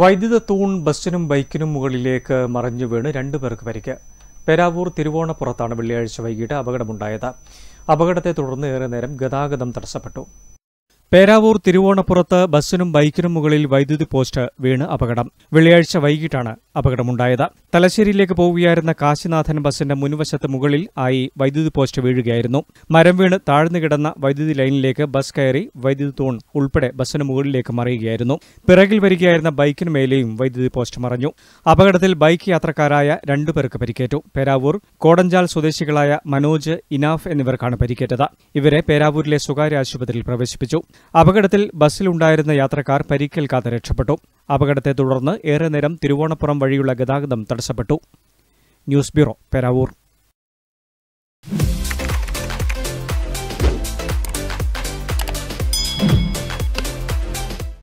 വൈദ്യുത തൂൺ ബസ്സിനും ബൈക്കിനും മുകളിലേക്ക് മറിഞ്ഞു വീണ് രണ്ടു പേർക്ക് പരിക്ക് പെരാവൂർ തിരുവോണപ്പുറത്താണ് വെള്ളിയാഴ്ച വൈകിട്ട് അപകടമുണ്ടായത് അപകടത്തെ തുടർന്ന് ഏറെ നേരം ഗതാഗതം തടസ്സപ്പെട്ടു പേരാവൂർ തിരുവോണപ്പുറത്ത് ബസ്സിനും ബൈക്കിനും മുകളിൽ വൈദ്യുതി പോസ്റ്റ് വീണ് അപകടം വെള്ളിയാഴ്ച വൈകിട്ടാണ് അപകടമുണ്ടായത് തലശ്ശേരിയിലേക്ക് പോവുകയായിരുന്ന കാശിനാഥൻ ബസിന്റെ മുൻവശത്ത് മുകളിൽ ആയി വൈദ്യുതി പോസ്റ്റ് വീഴുകയായിരുന്നു മരം വീണ് താഴ്ന്നു കിടന്ന വൈദ്യുതി ലൈനിലേക്ക് ബസ് കയറി വൈദ്യുതി തൂൺ ഉൾപ്പെടെ ബസ്സിന് മുകളിലേക്ക് മറിയുകയായിരുന്നു പിറകിൽ വരികയായിരുന്ന ബൈക്കിന് മേലെയും വൈദ്യുതി പോസ്റ്റ് മറിഞ്ഞു അപകടത്തിൽ ബൈക്ക് യാത്രക്കാരായ രണ്ടുപേർക്ക് പരിക്കേറ്റു പേരാവൂർ കോടഞ്ചാൽ സ്വദേശികളായ മനോജ് ഇനാഫ് എന്നിവർക്കാണ് പരിക്കേറ്റത് ഇവരെ പേരാവൂരിലെ സ്വകാര്യ ആശുപത്രിയിൽ പ്രവേശിപ്പിച്ചു അപകടത്തിൽ ബസ്സിലുണ്ടായിരുന്ന യാത്രക്കാർ പരിക്കേൽക്കാതെ രക്ഷപ്പെട്ടു അപകടത്തെ തുടർന്ന് ഏറെ നേരം തിരുവോണപ്പുറം വഴിയുള്ള ഗതാഗതം തടസ്സപ്പെട്ടു ന്യൂസ് ബ്യൂറോ പെരാവൂർ